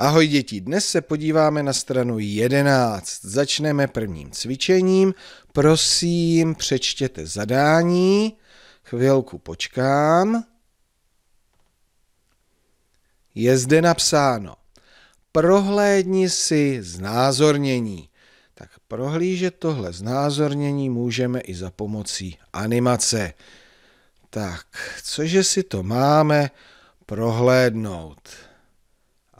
Ahoj děti, dnes se podíváme na stranu 11. Začneme prvním cvičením. Prosím, přečtěte zadání. Chvilku počkám. Je zde napsáno. Prohlédni si znázornění. Tak prohlížet tohle znázornění můžeme i za pomocí animace. Tak, cože si to máme prohlédnout?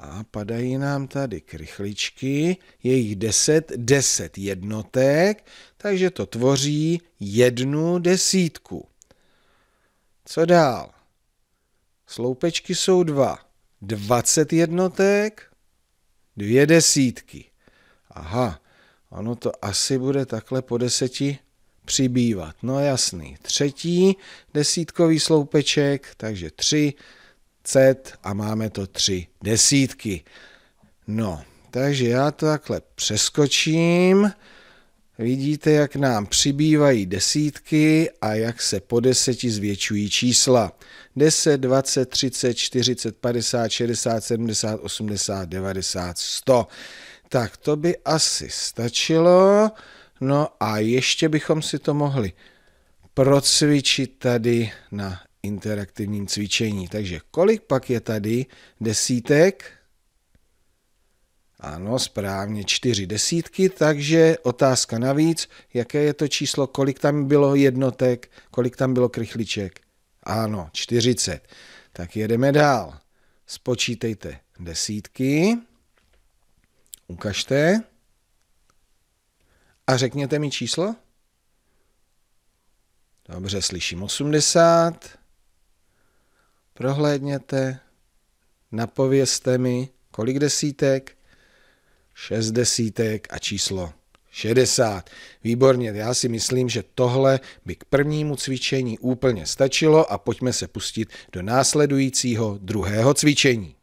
A padají nám tady krychličky, jejich 10, 10 jednotek, takže to tvoří jednu desítku. Co dál? Sloupečky jsou dva. 20 jednotek, dvě desítky. Aha, ono to asi bude takhle po deseti přibývat. No jasný, třetí desítkový sloupeček, takže tři 10 a máme to tři desítky. No, takže já to takhle přeskočím. Vidíte, jak nám přibývají desítky a jak se po deseti zvětšují čísla. 10, 20, 30, 40, 50, 60, 70, 80, 90, 100. Tak to by asi stačilo. No a ještě bychom si to mohli procvičit tady na interaktivním cvičení. Takže kolik pak je tady desítek? Ano, správně, čtyři desítky, takže otázka navíc, jaké je to číslo, kolik tam bylo jednotek, kolik tam bylo krychliček? Ano, 40. Tak jedeme dál. Spočítejte desítky, ukažte a řekněte mi číslo. Dobře, slyším 80 prohlédněte, napovězte mi, kolik desítek, šest desítek a číslo 60. Výborně, já si myslím, že tohle by k prvnímu cvičení úplně stačilo a pojďme se pustit do následujícího druhého cvičení.